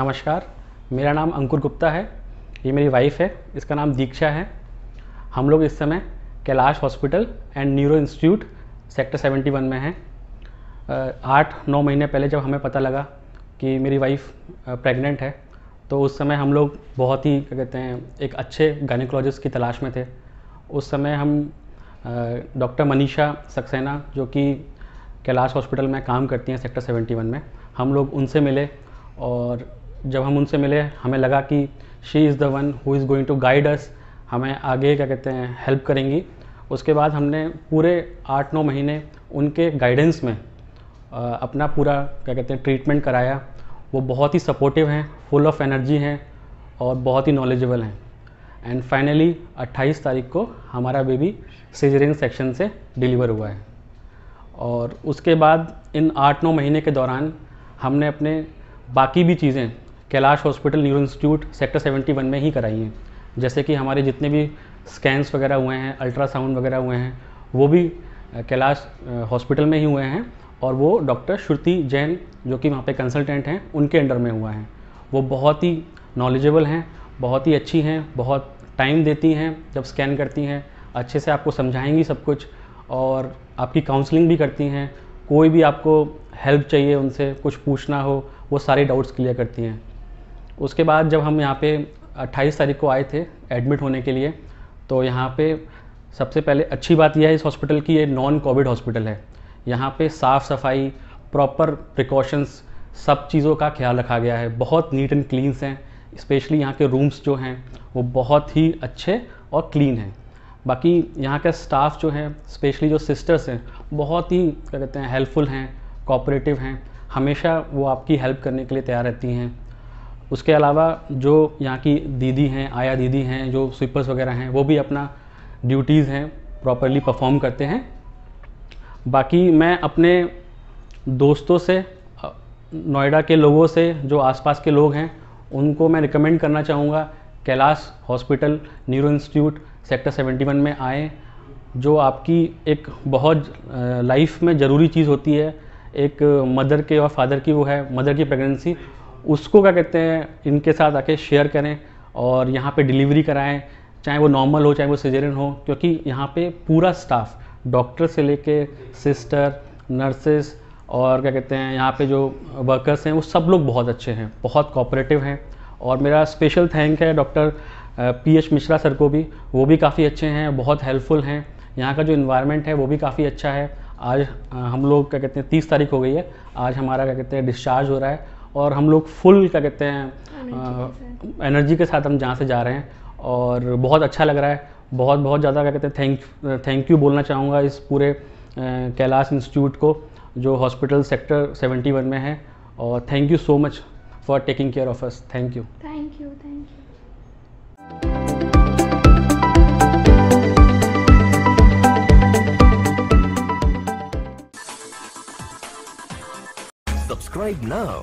नमस्कार मेरा नाम अंकुर गुप्ता है ये मेरी वाइफ है इसका नाम दीक्षा है हम लोग इस समय Kailash hospital and neuro institute sector 71 में हैं आठ नौ महीने पहले जब हमें पता लगा कि मेरी वाइफ प्रेग्नेंट है तो उस समय हम लोग बहुत ही क्या कहते हैं एक अच्छे गायनिकोलॉजिस्ट की तलाश में थे उस समय हम डॉक्टर मनीषा सक्सेना जो कि कैलाश हॉस्पिटल में काम करती हैं सेक्टर 71 में हम लोग उनसे मिले और जब हम उनसे मिले हमें लगा कि she is the one who is going to guide us हमें आगे क्या कहते हैं हेल्प करेंगी उसके बाद हमने पूरे आठ नौ महीने उनके गाइडेंस में अपना पूरा क्या कहते हैं ट्रीटमेंट कराया वो बहुत ही सपोर्टिव हैं फुल ऑफ एनर्जी हैं और बहुत ही नॉलेजेबल हैं एंड फाइनली 28 तारीख को हमारा बेबी सीजरिन सेक्शन से डिलीवर हुआ है और उसके बाद इन आठ नौ महीने के दौरान हमने अपने बाकी भी चीज़ें Kailash hospital neuro institute sector 71 में ही कराई हैं जैसे कि हमारे जितने भी स्कैन्स वगैरह हुए हैं अल्ट्रासाउंड वगैरह हुए हैं वो भी कैलाश हॉस्पिटल में ही हुए हैं और वो डॉक्टर श्रुति जैन जो कि वहाँ पे कंसल्टेंट हैं उनके अंडर में हुआ है वो बहुत ही नॉलेजेबल हैं बहुत ही अच्छी हैं बहुत टाइम देती हैं जब स्कैन करती हैं अच्छे से आपको समझाएंगी सब कुछ और आपकी काउंसलिंग भी करती हैं कोई भी आपको हेल्प चाहिए उनसे कुछ पूछना हो वो सारे डाउट्स क्लियर करती हैं उसके बाद जब हम यहाँ पे 28 तारीख को आए थे एडमिट होने के लिए तो यहाँ पे सबसे पहले अच्छी बात यह है इस हॉस्पिटल की ये नॉन कोविड हॉस्पिटल है यहाँ पे साफ़ सफाई प्रॉपर प्रिकॉशंस सब चीज़ों का ख्याल रखा गया है बहुत नीट एंड क्लीन्स हैं स्पेशली यहाँ के रूम्स जो हैं वो बहुत ही अच्छे और क्लीन हैं बाकी यहाँ का स्टाफ जो है स्पेशली जो सिस्टर्स हैं बहुत ही क्या कहते हैं हेल्पफुल हैं कॉपरेटिव हैं हमेशा वो आपकी हेल्प करने के लिए तैयार रहती हैं उसके अलावा जो यहाँ की दीदी हैं आया दीदी हैं जो स्वीपर्स वगैरह हैं वो भी अपना ड्यूटीज़ हैं प्रॉपरली परफॉर्म करते हैं बाकी मैं अपने दोस्तों से नोएडा के लोगों से जो आसपास के लोग हैं उनको मैं रिकमेंड करना चाहूँगा Kailash hospital neuro institute sector 71 में आए जो आपकी एक बहुत लाइफ में ज़रूरी चीज़ होती है एक मदर के और फादर की वो है मदर की प्रेगनेंसी उसको क्या कहते हैं इनके साथ आके शेयर करें और यहाँ पे डिलीवरी कराएं चाहे वो नॉर्मल हो चाहे वो सिजेरियन हो क्योंकि यहाँ पे पूरा स्टाफ डॉक्टर से लेके सिस्टर नर्सेस और क्या कहते हैं यहाँ पे जो वर्कर्स हैं वो सब लोग बहुत अच्छे हैं बहुत कॉपरेटिव हैं और मेरा स्पेशल थैंक है डॉक्टर पी मिश्रा सर को भी वो भी काफ़ी अच्छे हैं बहुत हेल्पफुल हैं यहाँ का जो इन्वायरमेंट है वो भी काफ़ी अच्छा है आज हम लोग क्या कहते हैं तीस तारीख हो गई है आज हमारा क्या कहते हैं डिस्चार्ज हो रहा है और हम लोग फुल क्या कहते हैं एनर्जी के साथ हम जहाँ से जा रहे हैं और बहुत अच्छा लग रहा है बहुत बहुत ज़्यादा क्या कहते हैं थैंक थैंक यू बोलना चाहूँगा इस पूरे कैलाश इंस्टीट्यूट को जो हॉस्पिटल सेक्टर 71 में है और thank you so much for taking care of us thank you thank you thank you subscribe now